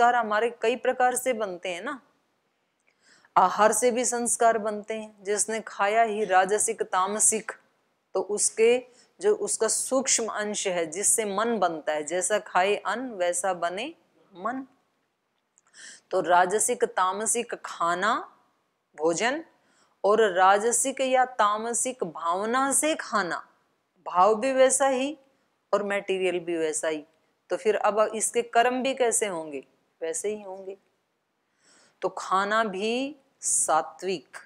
संस्कार हमारे कई प्रकार से बनते हैं ना आहार से भी संस्कार बनते हैं जिसने खाया ही राजसिक तामसिक तो उसके जो उसका सूक्ष्म अंश है जिससे मन बनता है जैसा खाए अन्न वैसा बने मन तो राजसिक तामसिक खाना भोजन और राजसिक या तामसिक भावना से खाना भाव भी वैसा ही और मेटीरियल भी वैसा ही तो फिर अब इसके कर्म भी कैसे होंगे वैसे ही होंगे तो खाना भी सात्विक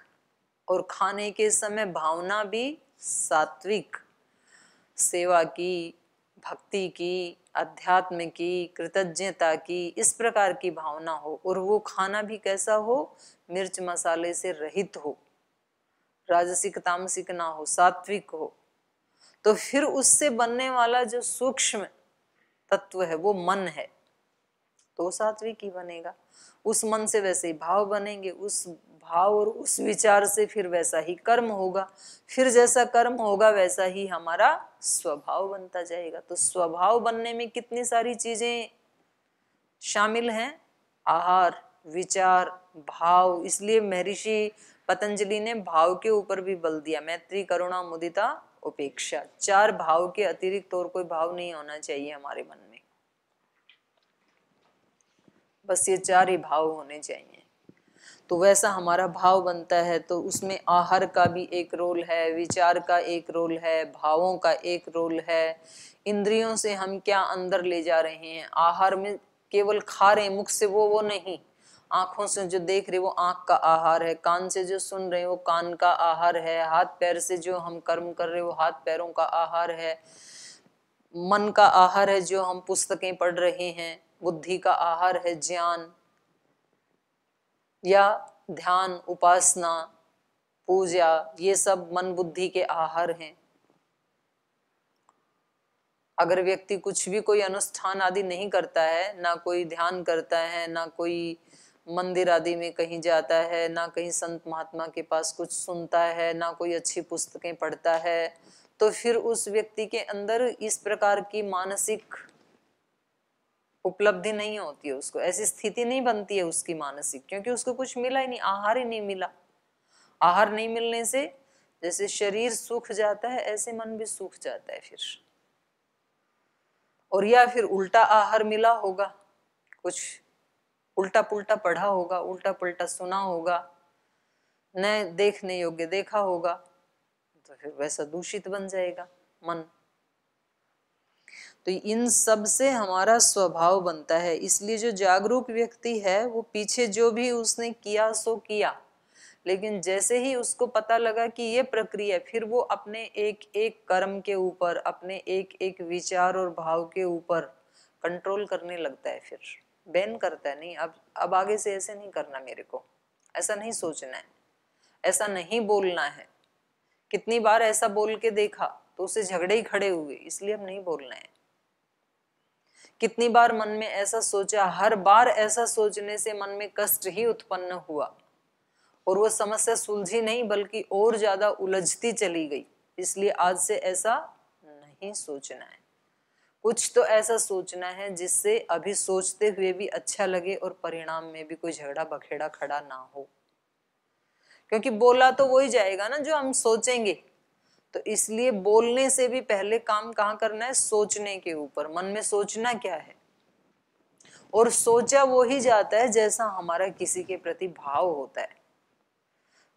और खाने के समय भावना भी सात्विक सेवा की भक्ति की अध्यात्म की कृतज्ञता की इस प्रकार की भावना हो और वो खाना भी कैसा हो मिर्च मसाले से रहित हो राजसिक तामसिक ना हो सात्विक हो तो फिर उससे बनने वाला जो सूक्ष्म तत्व है वो मन है तो सात्विक ही बनेगा उस मन से वैसे ही भाव बनेंगे उस भाव और उस विचार से फिर वैसा ही कर्म होगा फिर जैसा कर्म होगा वैसा ही हमारा स्वभाव बनता जाएगा तो स्वभाव बनने में कितनी सारी चीजें शामिल हैं आहार विचार भाव इसलिए महर्षि पतंजलि ने भाव के ऊपर भी बल दिया मैत्री करुणा मुदिता उपेक्षा चार भाव के अतिरिक्त और कोई भाव नहीं होना चाहिए हमारे मन बस ये चार ही भाव होने चाहिए तो वैसा हमारा भाव बनता है तो उसमें आहार का भी एक रोल है विचार का एक रोल है भावों का एक रोल है इंद्रियों से हम क्या अंदर ले जा रहे हैं आहार में केवल खा रहे मुख से वो वो नहीं आंखों से जो देख रहे वो आँख का आहार है कान से जो सुन रहे वो कान का आहार है हाथ पैर से जो हम कर्म कर रहे वो हाथ पैरों का आहार है मन का आहार है जो हम पुस्तकें पढ़ रहे हैं बुद्धि का आहार है ज्ञान या ध्यान उपासना पूजा ये सब मन बुद्धि के आहार हैं अगर व्यक्ति कुछ भी कोई अनुष्ठान आदि नहीं करता है ना कोई ध्यान करता है ना कोई मंदिर आदि में कहीं जाता है ना कहीं संत महात्मा के पास कुछ सुनता है ना कोई अच्छी पुस्तकें पढ़ता है तो फिर उस व्यक्ति के अंदर इस प्रकार की मानसिक उपलब्धि नहीं होती है उसको ऐसी स्थिति नहीं बनती है उसकी मानसिक क्योंकि उसको कुछ मिला ही नहीं आहार ही नहीं मिला आहार नहीं मिलने से जैसे शरीर सूख जाता है ऐसे मन भी सूख जाता है फिर और या फिर उल्टा आहार मिला होगा कुछ उल्टा पुल्टा पढ़ा होगा उल्टा पुल्टा सुना होगा न देखने योग्य देखा होगा तो फिर वैसा दूषित बन जाएगा मन तो इन सब से हमारा स्वभाव बनता है इसलिए जो जागरूक व्यक्ति है वो पीछे जो भी उसने किया सो किया लेकिन जैसे ही उसको पता लगा कि ये प्रक्रिया फिर वो अपने एक एक कर्म के ऊपर अपने एक एक विचार और भाव के ऊपर कंट्रोल करने लगता है फिर बैन करता है नहीं अब अब आगे से ऐसे नहीं करना मेरे को ऐसा नहीं सोचना है ऐसा नहीं बोलना है कितनी बार ऐसा बोल के देखा तो उसे झगड़े ही खड़े हुए इसलिए अब नहीं बोलना है कितनी बार मन में ऐसा सोचा हर बार ऐसा सोचने से मन में कष्ट ही उत्पन्न हुआ और वो समस्या सुलझी नहीं बल्कि और ज़्यादा उलझती चली गई इसलिए आज से ऐसा नहीं सोचना है कुछ तो ऐसा सोचना है जिससे अभी सोचते हुए भी अच्छा लगे और परिणाम में भी कोई झगड़ा बखेड़ा खड़ा ना हो क्योंकि बोला तो वही जाएगा ना जो हम सोचेंगे तो इसलिए बोलने से भी पहले काम कहाँ करना है सोचने के ऊपर मन में सोचना क्या है और सोचा वो ही जाता है जैसा हमारा किसी के प्रति भाव होता है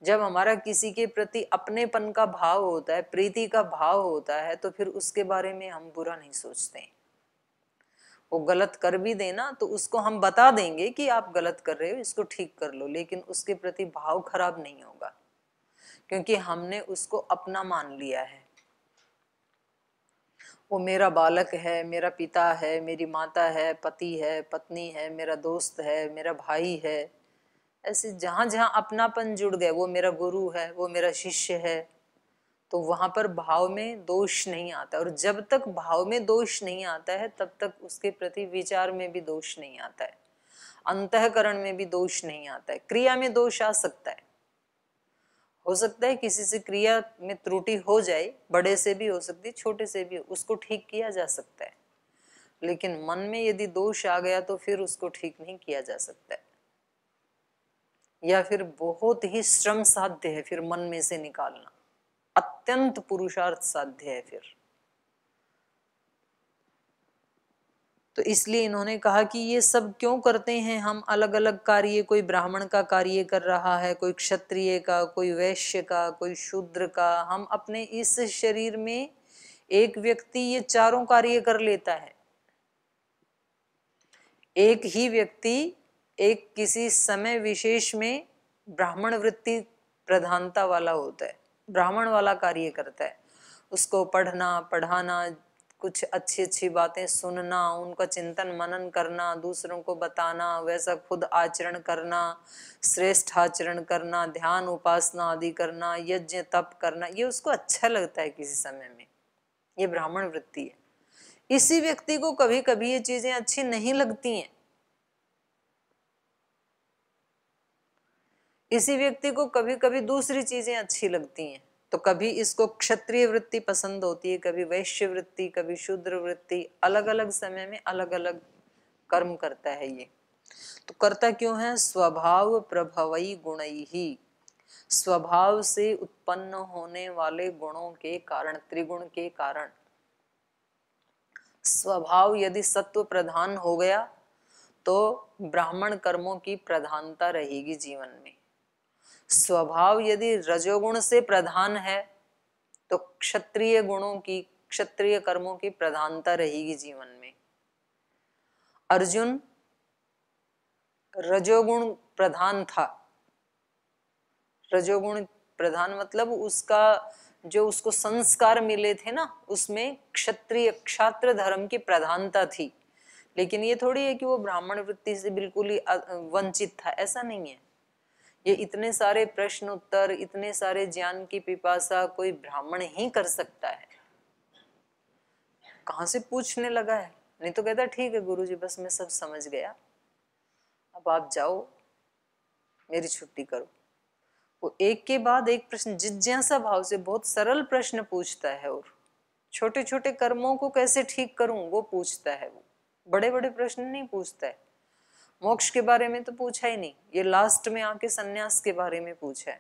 जब हमारा किसी के प्रति अपनेपन का भाव होता है प्रीति का भाव होता है तो फिर उसके बारे में हम बुरा नहीं सोचते वो गलत कर भी देना तो उसको हम बता देंगे कि आप गलत कर रहे हो इसको ठीक कर लो लेकिन उसके प्रति भाव खराब नहीं होगा क्योंकि हमने उसको अपना मान लिया है वो मेरा बालक है मेरा पिता है मेरी माता है पति है पत्नी है मेरा दोस्त है मेरा भाई है ऐसे जहाँ जहाँ अपनापन जुड़ गए वो मेरा गुरु है वो मेरा शिष्य है तो वहाँ पर भाव में दोष नहीं आता और जब तक भाव में दोष नहीं आता है तब तक उसके प्रति विचार में भी दोष नहीं आता है अंतकरण में भी दोष नहीं आता है क्रिया में दोष आ सकता है हो सकता है किसी से क्रिया में त्रुटि हो जाए बड़े से भी हो सकती है छोटे से भी उसको ठीक किया जा सकता है लेकिन मन में यदि दोष आ गया तो फिर उसको ठीक नहीं किया जा सकता है या फिर बहुत ही श्रम साध्य है फिर मन में से निकालना अत्यंत पुरुषार्थ साध्य है फिर तो इसलिए इन्होंने कहा कि ये सब क्यों करते हैं हम अलग अलग कार्य कोई ब्राह्मण का कार्य कर रहा है कोई क्षत्रिय का कोई वैश्य का कोई शूद्र का हम अपने इस शरीर में एक व्यक्ति ये चारों कार्य कर लेता है एक ही व्यक्ति एक किसी समय विशेष में ब्राह्मण वृत्ति प्रधानता वाला होता है ब्राह्मण वाला कार्य करता है उसको पढ़ना पढ़ाना कुछ अच्छी अच्छी बातें सुनना उनका चिंतन मनन करना दूसरों को बताना वैसा खुद आचरण करना श्रेष्ठ आचरण करना ध्यान उपासना आदि करना यज्ञ तप करना ये उसको अच्छा लगता है किसी समय में ये ब्राह्मण वृत्ति है इसी व्यक्ति को कभी कभी ये चीजें अच्छी नहीं लगती हैं इसी व्यक्ति को कभी कभी दूसरी चीजें अच्छी लगती हैं तो कभी इसको क्षत्रिय वृत्ति पसंद होती है कभी वैश्य वृत्ति कभी शूद्र वृत्ति अलग अलग समय में अलग अलग कर्म करता है ये तो करता क्यों है स्वभाव प्रभवई गुण ही स्वभाव से उत्पन्न होने वाले गुणों के कारण त्रिगुण के कारण स्वभाव यदि सत्व प्रधान हो गया तो ब्राह्मण कर्मों की प्रधानता रहेगी जीवन में स्वभाव यदि रजोगुण से प्रधान है तो क्षत्रिय गुणों की क्षत्रिय कर्मों की प्रधानता रहेगी जीवन में अर्जुन रजोगुण प्रधान था रजोगुण प्रधान मतलब उसका जो उसको संस्कार मिले थे ना उसमें क्षत्रिय क्षात्र धर्म की प्रधानता थी लेकिन ये थोड़ी है कि वो ब्राह्मण वृत्ति से बिल्कुल ही वंचित था ऐसा नहीं है ये इतने सारे प्रश्न उत्तर इतने सारे ज्ञान की पिपासा कोई ब्राह्मण ही कर सकता है कहा से पूछने लगा है नहीं तो कहता ठीक है गुरु जी बस मैं सब समझ गया अब आप जाओ मेरी छुट्टी करो वो एक के बाद एक प्रश्न जिज्ञासा भाव से बहुत सरल प्रश्न पूछता है और छोटे छोटे कर्मों को कैसे ठीक करूं वो पूछता है वो बड़े बड़े प्रश्न नहीं पूछता है मोक्ष के बारे में तो पूछा ही नहीं ये लास्ट में आके सन्यास के बारे में पूछा है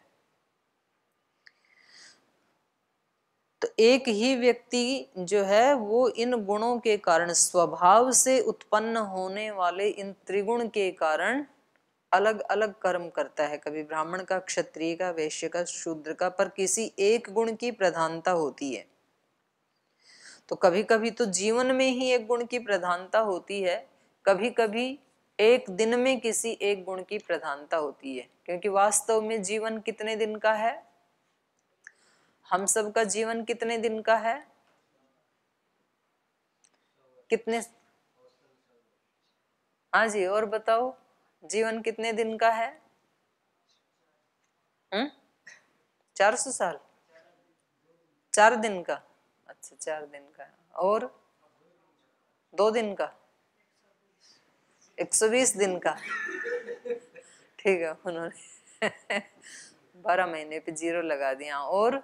तो एक ही व्यक्ति जो है वो इन गुणों के कारण स्वभाव से उत्पन्न होने वाले इन त्रिगुण के कारण अलग अलग कर्म करता है कभी ब्राह्मण का क्षत्रिय का वैश्य का शूद्र का पर किसी एक गुण की प्रधानता होती है तो कभी कभी तो जीवन में ही एक गुण की प्रधानता होती है कभी कभी एक दिन में किसी एक गुण की प्रधानता होती है क्योंकि वास्तव में जीवन कितने दिन का है हम सब का जीवन कितने दिन का है कितने हाँ जी और बताओ जीवन कितने दिन का है हम्म? चार सौ साल चार दिन का अच्छा चार दिन का और दो दिन का 120 दिन का ठीक है उन्होंने बारह महीने पे जीरो लगा दिया और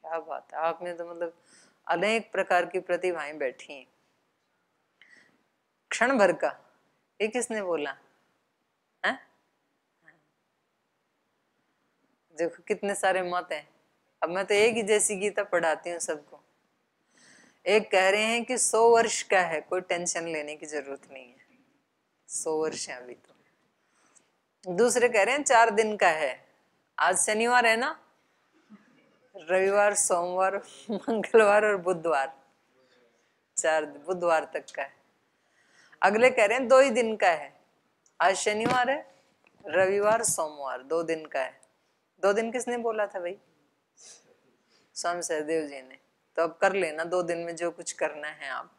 क्या बात है आप में तो मतलब अनेक प्रकार की प्रतिभाएं बैठी हैं क्षण भर का ये किसने बोला देखो कितने सारे मत हैं अब मैं तो एक ही जैसी गीता पढ़ाती हूँ सबको एक कह रहे हैं कि सौ वर्ष का है कोई टेंशन लेने की जरूरत नहीं है सौ वर्ष है अभी तो दूसरे कह रहे हैं चार दिन का है आज शनिवार है ना रविवार सोमवार मंगलवार और बुधवार चार बुधवार तक का है अगले कह रहे हैं दो ही दिन का है आज शनिवार है रविवार सोमवार दो दिन का है दो दिन किसने बोला था भाई स्वामी सहदेव जी ने तो अब कर लेना दो दिन में जो कुछ करना है आप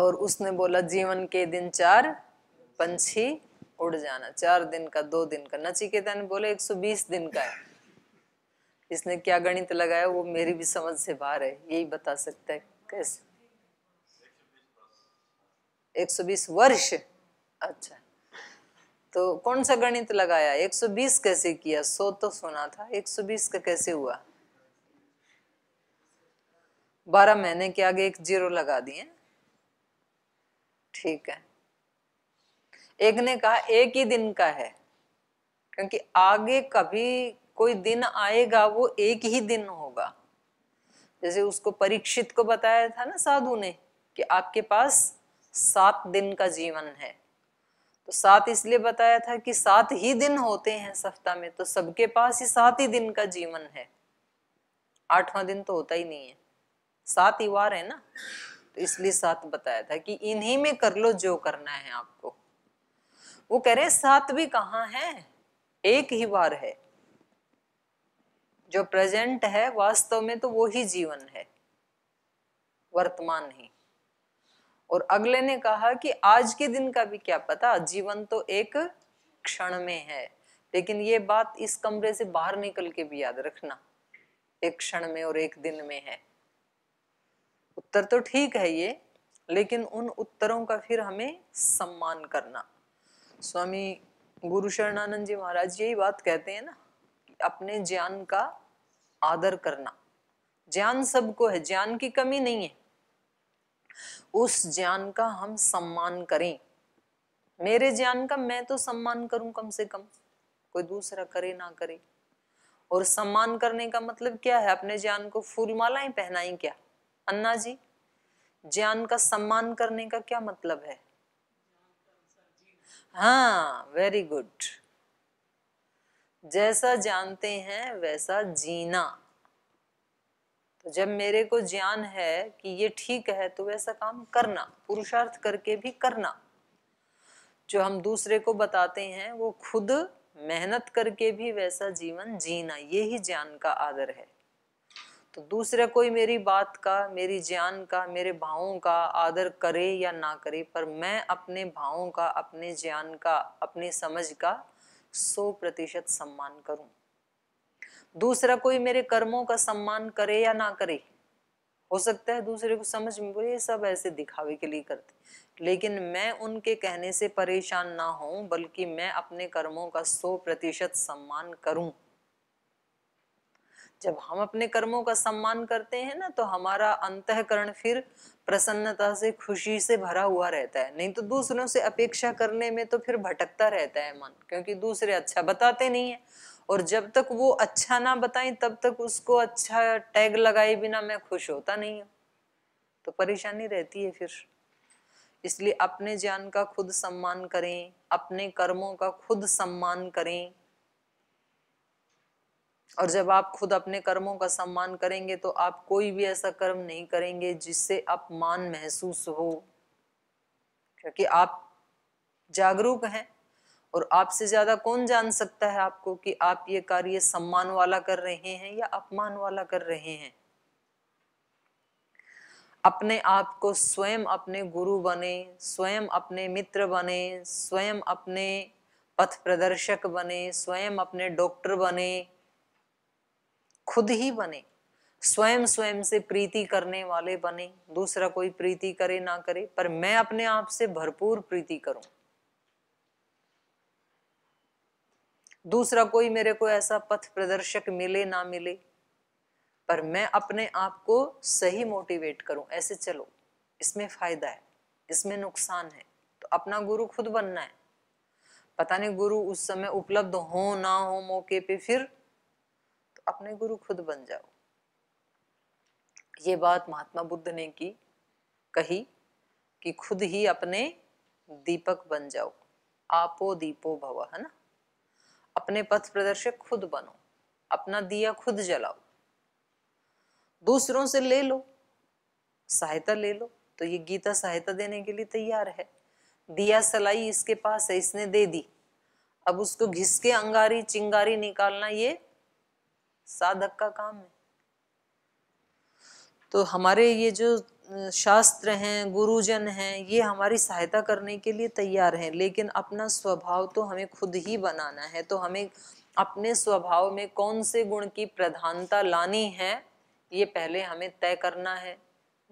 और उसने बोला जीवन के दिन चार पंछी उड़ जाना चार दिन का दो दिन का नचिकेता ने बोला 120 दिन का है इसने क्या गणित लगाया वो मेरी भी समझ से बाहर है यही बता सकता है कैसे 120 वर्ष अच्छा तो कौन सा गणित लगाया 120 कैसे किया सो तो सुना था 120 का कैसे हुआ बारह महीने के आगे एक जीरो लगा दिए ठीक है एक ने कहा एक ही दिन का है क्योंकि आगे कभी कोई दिन आएगा वो एक ही दिन होगा जैसे उसको परीक्षित को बताया था ना साधु ने कि आपके पास सात दिन का जीवन है तो सात इसलिए बताया था कि सात ही दिन होते हैं सप्ताह में तो सबके पास ही सात ही दिन का जीवन है आठवां दिन तो होता ही नहीं है सात इवार है ना तो इसलिए सात बताया था कि इन्हीं में कर लो जो करना है आपको वो कह रहे सात भी कहाँ है एक ही बार है जो प्रेजेंट है वास्तव में तो वो ही जीवन है वर्तमान ही और अगले ने कहा कि आज के दिन का भी क्या पता जीवन तो एक क्षण में है लेकिन ये बात इस कमरे से बाहर निकल के भी याद रखना एक क्षण में और एक दिन में है उत्तर तो ठीक है ये लेकिन उन उत्तरों का फिर हमें सम्मान करना स्वामी गुरु शरणानंद जी महाराज यही बात कहते हैं ना अपने ज्ञान का आदर करना ज्ञान सबको है ज्ञान की कमी नहीं है उस ज्ञान का हम सम्मान करें मेरे ज्ञान का मैं तो सम्मान करूं कम से कम कोई दूसरा करे ना करे और सम्मान करने का मतलब क्या है अपने ज्ञान को फूल मालाएं पहनाई क्या अन्ना जी ज्ञान का सम्मान करने का क्या मतलब है हाँ वेरी गुड जैसा जानते हैं वैसा जीना तो जब मेरे को ज्ञान है कि ये ठीक है तो वैसा काम करना पुरुषार्थ करके भी करना जो हम दूसरे को बताते हैं वो खुद मेहनत करके भी वैसा जीवन जीना ये ही ज्ञान का आदर है तो दूसरा कोई मेरी बात का मेरी ज्ञान का मेरे भावों का आदर करे या ना करे पर मैं अपने भावों का अपने ज्ञान का अपनी समझ का सौ प्रतिशत सम्मान करूं दूसरा कोई मेरे कर्मों का सम्मान करे या ना करे हो सकता है दूसरे को समझ में बोले सब ऐसे दिखावे के लिए करते लेकिन मैं उनके कहने से परेशान ना हो बल्कि मैं अपने कर्मों का सौ प्रतिशत सम्मान करूं जब हम अपने कर्मों का सम्मान करते हैं ना तो हमारा अंतकरण फिर प्रसन्नता से खुशी से भरा हुआ रहता है नहीं तो दूसरों से अपेक्षा करने में तो फिर भटकता रहता है मन क्योंकि दूसरे अच्छा बताते नहीं है और जब तक वो अच्छा ना बताएं तब तक उसको अच्छा टैग लगाए बिना मैं खुश होता नहीं हूँ तो परेशानी रहती है फिर इसलिए अपने ज्ञान का खुद सम्मान करें अपने कर्मों का खुद सम्मान करें और जब आप खुद अपने कर्मों का सम्मान करेंगे तो आप कोई भी ऐसा कर्म नहीं करेंगे जिससे अपमान महसूस हो क्योंकि आप जागरूक हैं और आपसे ज़्यादा कौन जान सकता है आपको कि आप ये कार्य सम्मान वाला कर रहे हैं या अपमान वाला कर रहे हैं अपने आप को स्वयं अपने गुरु बने स्वयं अपने मित्र बने स्वयं अपने पथ प्रदर्शक बने स्वयं अपने डॉक्टर बने खुद ही बने स्वयं स्वयं से प्रीति करने वाले बने दूसरा कोई प्रीति करे ना करे पर मैं अपने आप से भरपूर प्रीति करूं दूसरा कोई मेरे को ऐसा पथ प्रदर्शक मिले ना मिले पर मैं अपने आप को सही मोटिवेट करूं ऐसे चलो इसमें फायदा है इसमें नुकसान है तो अपना गुरु खुद बनना है पता नहीं गुरु उस समय उपलब्ध हो ना हो मौके पे फिर अपने गुरु खुद बन जाओ ये बात महात्मा बुद्ध ने की कही कि खुद ही अपने दीपक बन जाओ आपो दीपो भव है ना अपने पथ प्रदर्शक खुद बनो अपना दिया खुद जलाओ दूसरों से ले लो सहायता ले लो तो ये गीता सहायता देने के लिए तैयार है दिया सलाई इसके पास है इसने दे दी अब उसको घिसके अंगारी चिंगारी निकालना ये साधक का काम है तो हमारे ये जो शास्त्र हैं गुरुजन हैं ये हमारी सहायता करने के लिए तैयार हैं लेकिन अपना स्वभाव तो हमें खुद ही बनाना है तो हमें अपने स्वभाव में कौन से गुण की प्रधानता लानी है ये पहले हमें तय करना है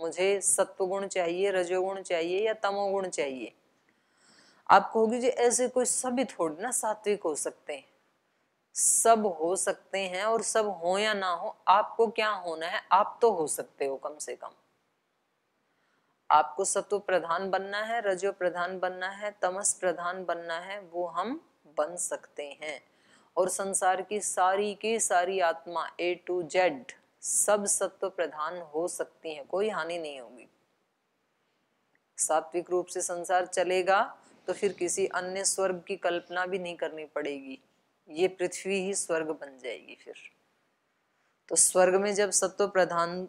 मुझे सत्व गुण चाहिए रजोगुण चाहिए या तमोगुण चाहिए आप कहोगे जी ऐसे कोई सभी थोड़े ना सात्विक हो सकते हैं सब हो सकते हैं और सब हो या ना हो आपको क्या होना है आप तो हो सकते हो कम से कम आपको सत्व प्रधान बनना है रजो प्रधान बनना है तमस प्रधान बनना है वो हम बन सकते हैं और संसार की सारी की सारी आत्मा ए टू जेड सब सत्व प्रधान हो सकती हैं कोई हानि नहीं होगी सात्विक रूप से संसार चलेगा तो फिर किसी अन्य स्वर्ग की कल्पना भी नहीं करनी पड़ेगी ये पृथ्वी ही स्वर्ग बन जाएगी फिर तो स्वर्ग में जब सत्व प्रधान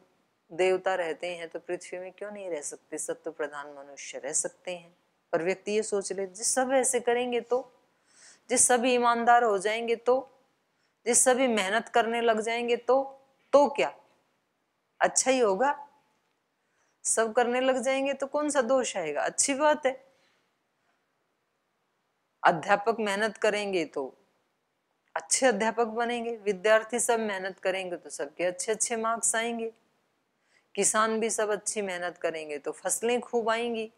देवता रहते हैं तो पृथ्वी में क्यों नहीं रह सकते सत्व प्रधान मनुष्य रह सकते हैं पर व्यक्ति ये सोच ले जिस सब ऐसे करेंगे तो जिस सभी ईमानदार हो जाएंगे तो जिस सभी मेहनत करने लग जाएंगे तो तो क्या अच्छा ही होगा सब करने लग जाएंगे तो कौन सा दोष आएगा अच्छी बात है अध्यापक मेहनत करेंगे तो अच्छे अध्यापक बनेंगे विद्यार्थी सब मेहनत करेंगे तो सबके अच्छे अच्छे मार्क्स आएंगे किसान भी सब अच्छी मेहनत करेंगे तो फसलें खूब आएंगी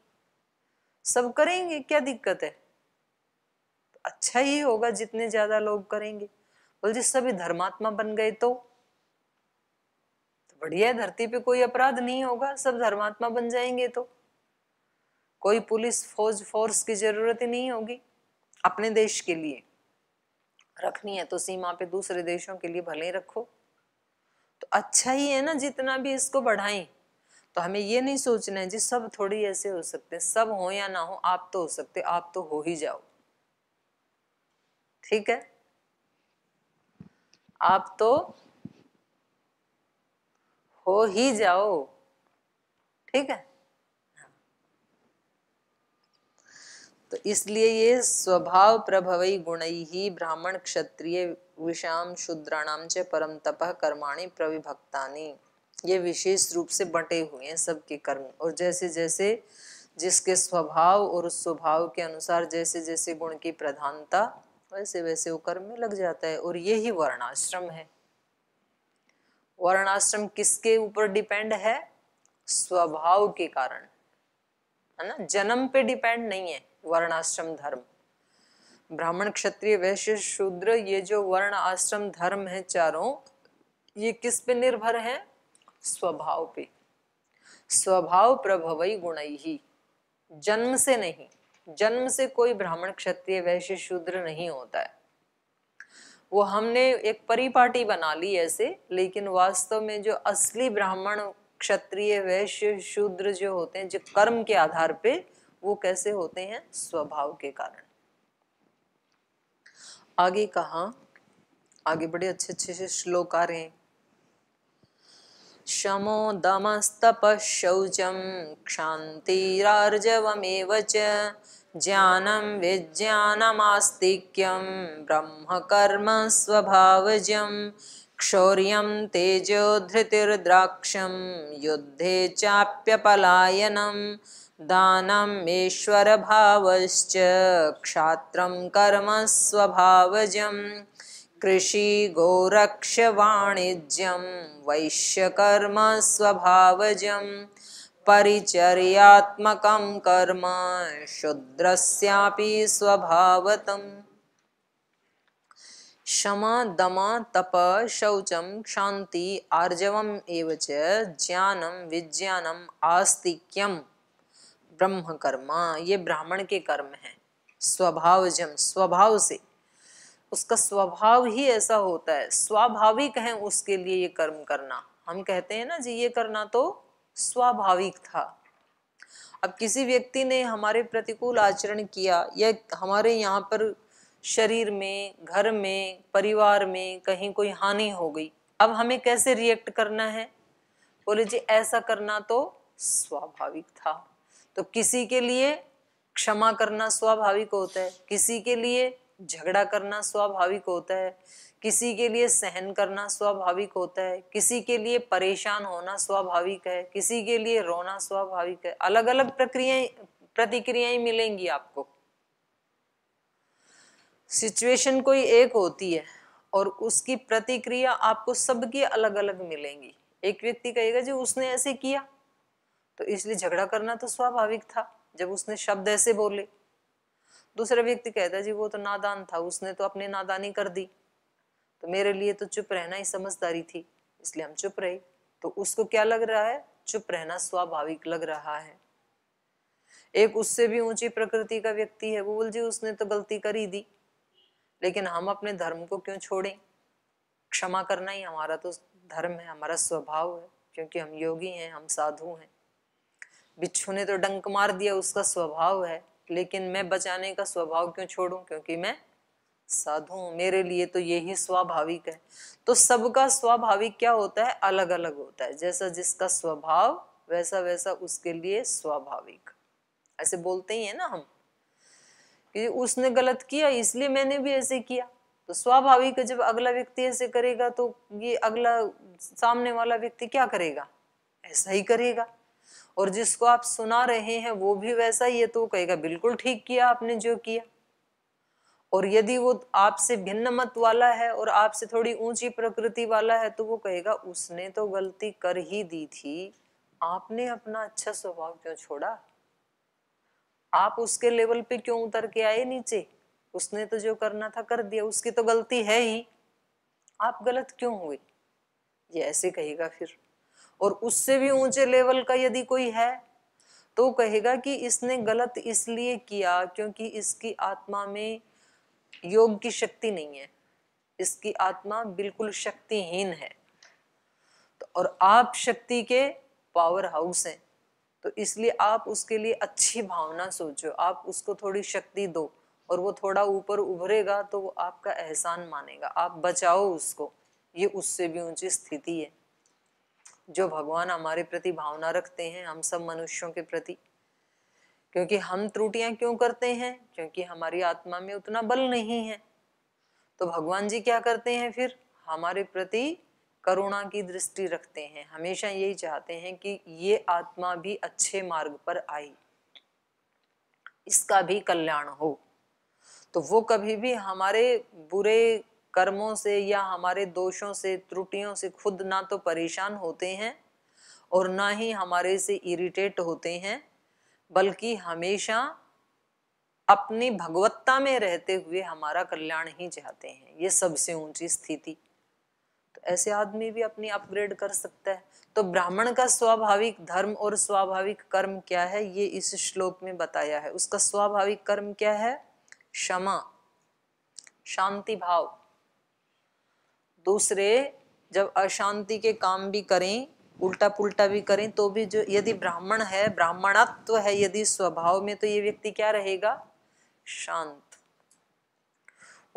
सब करेंगे क्या दिक्कत है तो अच्छा ही होगा जितने ज्यादा लोग करेंगे बोल जी सभी धर्मात्मा बन गए तो, तो बढ़िया धरती पे कोई अपराध नहीं होगा सब धर्मात्मा बन जाएंगे तो कोई पुलिस फौज फोर्स की जरूरत ही नहीं होगी अपने देश के लिए रखनी है तो सीमा पे दूसरे देशों के लिए भले ही रखो तो अच्छा ही है ना जितना भी इसको बढ़ाए तो हमें ये नहीं सोचना है जी सब थोड़ी ऐसे हो सकते हैं सब हो या ना हो आप तो हो सकते आप तो हो ही जाओ ठीक है आप तो हो ही जाओ ठीक है तो इसलिए ये स्वभाव प्रभवई गुण ही ब्राह्मण क्षत्रिय विषाम शूद्राणाम च परम तपह कर्माणी प्रविभक्तानी ये विशेष रूप से बटे हुए हैं सबके कर्म और जैसे जैसे जिसके स्वभाव और उस स्वभाव के अनुसार जैसे जैसे गुण की प्रधानता वैसे वैसे वो कर्म में लग जाता है और ये ही वर्णाश्रम है वर्णाश्रम किसके ऊपर डिपेंड है स्वभाव के कारण है ना जन्म पे डिपेंड नहीं है वर्ण आश्रम धर्म ब्राह्मण क्षत्रिय वैश्य शूद्र ये जो वर्ण आश्रम धर्म है चारों ये किस पे निर्भर है स्वभाव पे स्वभाव प्रभव गुण ही जन्म से नहीं जन्म से कोई ब्राह्मण क्षत्रिय वैश्य शूद्र नहीं होता है वो हमने एक परिपाटी बना ली ऐसे लेकिन वास्तव में जो असली ब्राह्मण क्षत्रिय वैश्य शूद्र जो होते हैं जो कर्म के आधार पे वो कैसे होते हैं स्वभाव के कारण आगे कहा आगे बड़े अच्छे अच्छे से श्लोक आ रहे हैं शमो दमस्तपशौचं क्षान्तिरार्जवमेव च ज्ञानं विज्ञानमास्तिक्यं ब्रह्मकर्म स्वभावजं क्षौर्यं तेजोधृतिर्द्राक्षं युद्धे चाप्यपलायनं दानमेश्वरभावश्च क्षात्रं कर्म स्वभावजं कृषिगोरक्षवाणिज्यं वैश्यकर्म स्वभावजं परिचर्यात्मकं कर्म शूद्रस्यापि स्वभावतम् क्षमा दम तप शौचम क्षांति आर्जव एवं ज्ञानम विज्ञानम आस्तिक्यम ब्रह्म कर्मा ये ब्राह्मण के कर्म हैं स्वभाव जम स्वभाव से उसका स्वभाव ही ऐसा होता है स्वाभाविक है उसके लिए ये कर्म करना हम कहते हैं ना जी ये करना तो स्वाभाविक था अब किसी व्यक्ति ने हमारे प्रतिकूल आचरण किया या हमारे यहाँ पर शरीर में घर में परिवार में कहीं कोई हानि हो गई अब हमें कैसे रिएक्ट करना है बोले जी ऐसा करना तो स्वाभाविक था तो किसी के लिए क्षमा करना स्वाभाविक होता है किसी के लिए झगड़ा करना स्वाभाविक होता है किसी के लिए सहन करना स्वाभाविक होता है किसी के लिए परेशान होना स्वाभाविक है किसी के लिए रोना स्वाभाविक है अलग अलग प्रक्रियाएं प्रतिक्रियाएं मिलेंगी आपको सिचुएशन कोई एक होती है और उसकी प्रतिक्रिया आपको सबकी अलग अलग मिलेंगी एक व्यक्ति कहेगा जी उसने ऐसे किया तो इसलिए झगड़ा करना तो स्वाभाविक था जब उसने शब्द ऐसे बोले दूसरा व्यक्ति कहता जी वो तो नादान था उसने तो अपनी नादानी कर दी तो मेरे लिए तो चुप रहना ही समझदारी थी इसलिए हम चुप रहे तो उसको क्या लग रहा है चुप रहना स्वाभाविक लग रहा है एक उससे भी ऊंची प्रकृति का व्यक्ति है वो बोल जी उसने तो गलती कर ही दी लेकिन हम अपने धर्म को क्यों छोड़ें क्षमा करना ही हमारा तो धर्म है हमारा स्वभाव है क्योंकि हम योगी हैं हम साधु हैं बिच्छू ने तो डंक मार दिया उसका स्वभाव है लेकिन मैं बचाने का स्वभाव क्यों छोड़ूं क्योंकि मैं साधु मेरे लिए तो यही स्वाभाविक है तो सबका स्वाभाविक क्या होता है अलग अलग होता है जैसा जिसका स्वभाव वैसा वैसा उसके लिए स्वाभाविक ऐसे बोलते ही है ना हम कि उसने गलत किया इसलिए मैंने भी ऐसे किया तो स्वाभाविक जब अगला व्यक्ति ऐसे करेगा तो ये अगला सामने वाला व्यक्ति क्या करेगा ऐसा ही करेगा और जिसको आप सुना रहे हैं वो भी वैसा ही है तो वो कहेगा बिल्कुल ठीक किया आपने जो किया और यदि वो आपसे भिन्न मत वाला है और आपसे थोड़ी ऊंची प्रकृति वाला है तो वो कहेगा उसने तो गलती कर ही दी थी आपने अपना अच्छा स्वभाव क्यों छोड़ा आप उसके लेवल पे क्यों उतर के आए नीचे उसने तो जो करना था कर दिया उसकी तो गलती है ही आप गलत क्यों हुए ये ऐसे कहेगा फिर और उससे भी ऊंचे लेवल का यदि कोई है तो कहेगा कि इसने गलत इसलिए किया क्योंकि इसकी आत्मा में योग की शक्ति नहीं है इसकी आत्मा बिल्कुल शक्तिहीन है तो और आप शक्ति के पावर हाउस हैं तो इसलिए आप उसके लिए अच्छी भावना सोचो आप उसको थोड़ी शक्ति दो और वो थोड़ा ऊपर उभरेगा तो वो आपका एहसान मानेगा आप बचाओ उसको ये उससे भी ऊंची स्थिति है जो भगवान हमारे प्रति भावना रखते हैं हम सब मनुष्यों के प्रति क्योंकि हम त्रुटियां क्यों करते हैं क्योंकि हमारी आत्मा में उतना बल नहीं है तो भगवान जी क्या करते हैं फिर हमारे प्रति करुणा की दृष्टि रखते हैं हमेशा यही चाहते हैं कि ये आत्मा भी अच्छे मार्ग पर आई इसका भी कल्याण हो तो वो कभी भी हमारे बुरे कर्मों से या हमारे दोषों से त्रुटियों से खुद ना तो परेशान होते हैं और ना ही हमारे से इरिटेट होते हैं बल्कि हमेशा अपनी भगवत्ता में रहते हुए हमारा कल्याण ही चाहते हैं ये सबसे ऊंची स्थिति तो ऐसे आदमी भी अपनी अपग्रेड कर सकता है तो ब्राह्मण का स्वाभाविक धर्म और स्वाभाविक कर्म क्या है ये इस श्लोक में बताया है उसका स्वाभाविक कर्म क्या है क्षमा शांति भाव दूसरे जब अशांति के काम भी करें उल्टा पुल्टा भी करें तो भी जो यदि ब्राह्मण है ब्राह्मणत्व है यदि स्वभाव में तो ये व्यक्ति क्या रहेगा शांत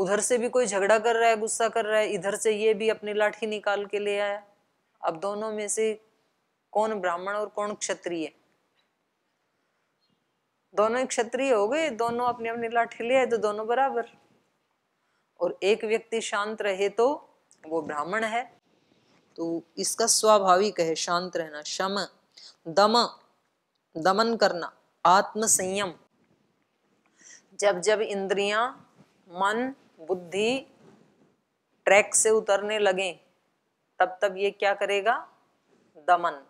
उधर से भी कोई झगड़ा कर रहा है गुस्सा कर रहा है इधर से ये भी अपनी लाठी निकाल के ले आया अब दोनों में से कौन ब्राह्मण और कौन क्षत्रिय दोनों क्षत्रिय हो गए दोनों अपनी अपनी लाठी ले आए तो दोनों बराबर और एक व्यक्ति शांत रहे तो वो ब्राह्मण है तो इसका स्वाभाविक है शांत रहना शम दम दमन करना आत्मसंयम जब जब इंद्रियां मन बुद्धि ट्रैक से उतरने लगे तब तब ये क्या करेगा दमन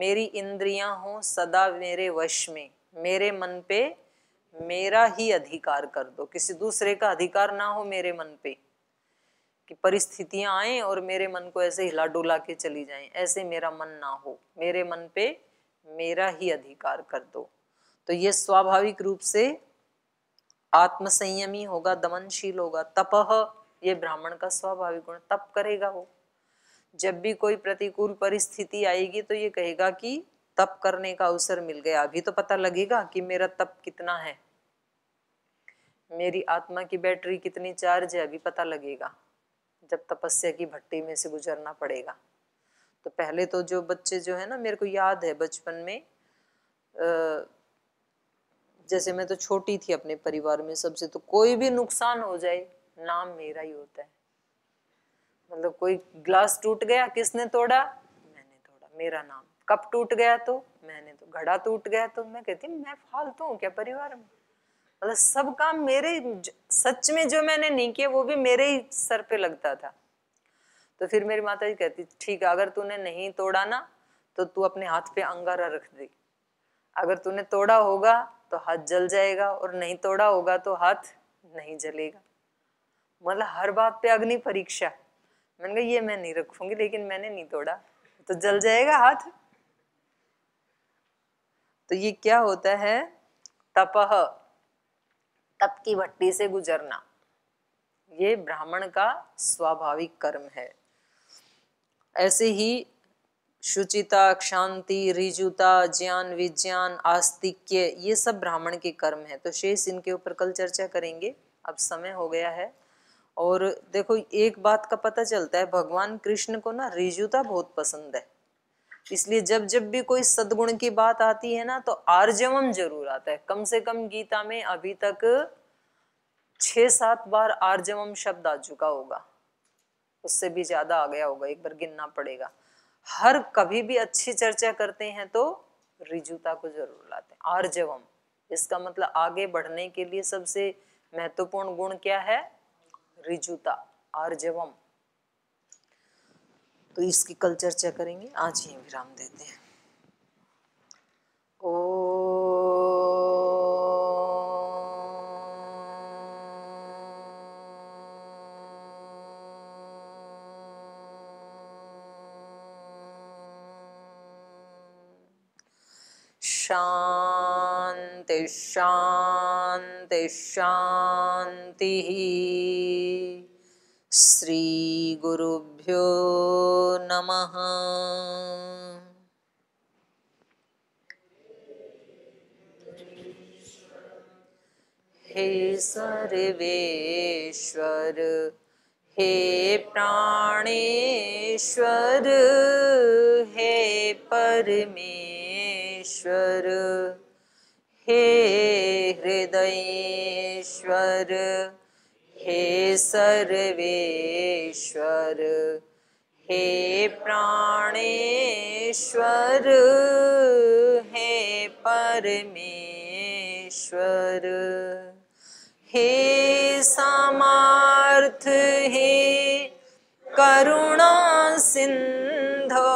मेरी इंद्रियां हो सदा मेरे वश में मेरे मन पे मेरा ही अधिकार कर दो किसी दूसरे का अधिकार ना हो मेरे मन पे कि परिस्थितियां आए और मेरे मन को ऐसे हिला डुला के चली जाएं ऐसे मेरा मन ना हो मेरे मन पे मेरा ही अधिकार कर दो तो ये स्वाभाविक रूप से आत्मसंयमी होगा दमनशील होगा तपह ये ब्राह्मण का स्वाभाविक गुण तप करेगा वो जब भी कोई प्रतिकूल परिस्थिति आएगी तो ये कहेगा कि तप करने का अवसर मिल गया अभी तो पता लगेगा कि मेरा तप कितना है मेरी आत्मा की बैटरी कितनी चार्ज है अभी पता लगेगा जब तपस्या की भट्टी में से गुजरना पड़ेगा तो पहले तो जो बच्चे जो है ना मेरे को याद है बचपन में जैसे मैं तो छोटी थी अपने परिवार में सबसे तो कोई भी नुकसान हो जाए नाम मेरा ही होता है मतलब कोई ग्लास टूट गया किसने तोड़ा मैंने तोड़ा मेरा नाम कप टूट गया तो मैंने तो घड़ा टूट गया तो मैं कहती मैं फालतू हूँ क्या परिवार में मतलब सब काम मेरे सच में जो मैंने नहीं किया वो भी मेरे ही सर पे लगता था तो फिर मेरी माता जी कहती ठीक है अगर तूने नहीं तोड़ा ना तो तू अपने हाथ पे अंगारा रख दे अगर तूने तोड़ा होगा तो हाथ जल जाएगा और नहीं तोड़ा होगा तो हाथ नहीं जलेगा मतलब हर बात पे अग्नि परीक्षा मैंने कहा ये मैं नहीं रखूंगी लेकिन मैंने नहीं तोड़ा तो जल जाएगा हाथ तो ये क्या होता है तपह तप की भट्टी से गुजरना ये ब्राह्मण का स्वाभाविक कर्म है ऐसे ही शुचिता शांति रिजुता ज्ञान विज्ञान आस्तिक्य ये सब ब्राह्मण के कर्म है तो शेष इनके ऊपर कल चर्चा करेंगे अब समय हो गया है और देखो एक बात का पता चलता है भगवान कृष्ण को ना रिजुता बहुत पसंद है इसलिए जब जब भी कोई सदगुण की बात आती है ना तो आर्जवम जरूर आता है कम से कम गीता में अभी तक छह सात बार आर्जवम शब्द आ चुका होगा उससे भी ज्यादा आ गया होगा एक बार गिनना पड़ेगा हर कभी भी अच्छी चर्चा करते हैं तो रिजुता को जरूर लाते हैं आर्जवम इसका मतलब आगे बढ़ने के लिए सबसे महत्वपूर्ण गुण क्या है रिजुता आर्जवम तो इसकी कल चर्चा करेंगे आज ही विराम देते हैं शांति शांति शांति श्रीगुरुभ्यो नमः हे सर्वेश्वर हे प्राणेश्वर हे परमेश्वर हे हृदयेश्वर हे सर्वेश्वर हे प्राणेश्वर हे परमेश्वर हे समार्थ हे करुणा सिंधो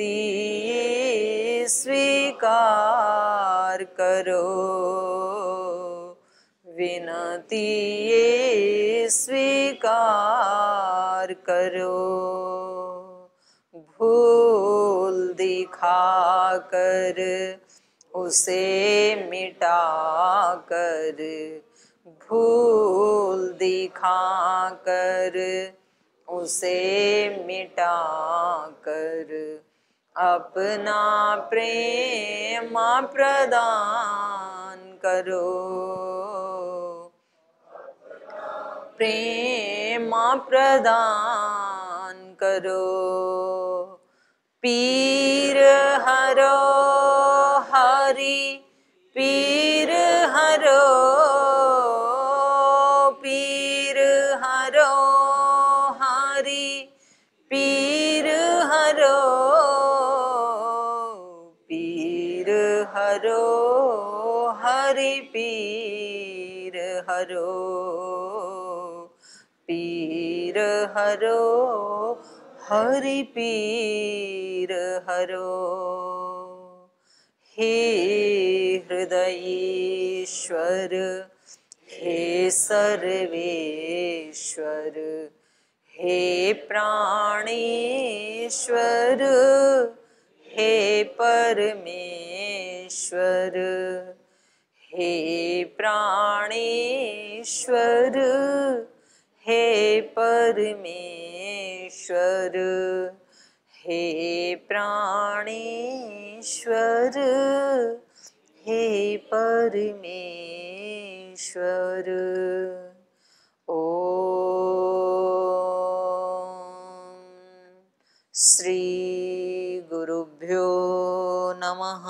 विनती स्वीकार करो विनती स्वीकार करो भूल दिखा कर उसे मिटा कर भूल दिखा कर उसे मिटा कर अपना प्रेम प्रदान करो प्रेम प्रदान करो पीर हरो हरी पीर हरो पीर हरो हरि पीर हरो हे हृदयेश्वर हे सर्वेश्वर हे प्राणेश्वर हे परमेश्वर हे प्राणेश्वर हे परमेश्वर हे प्राणेश्वर हे परमेश्वर ओ श्री गुरुभ्यो नमः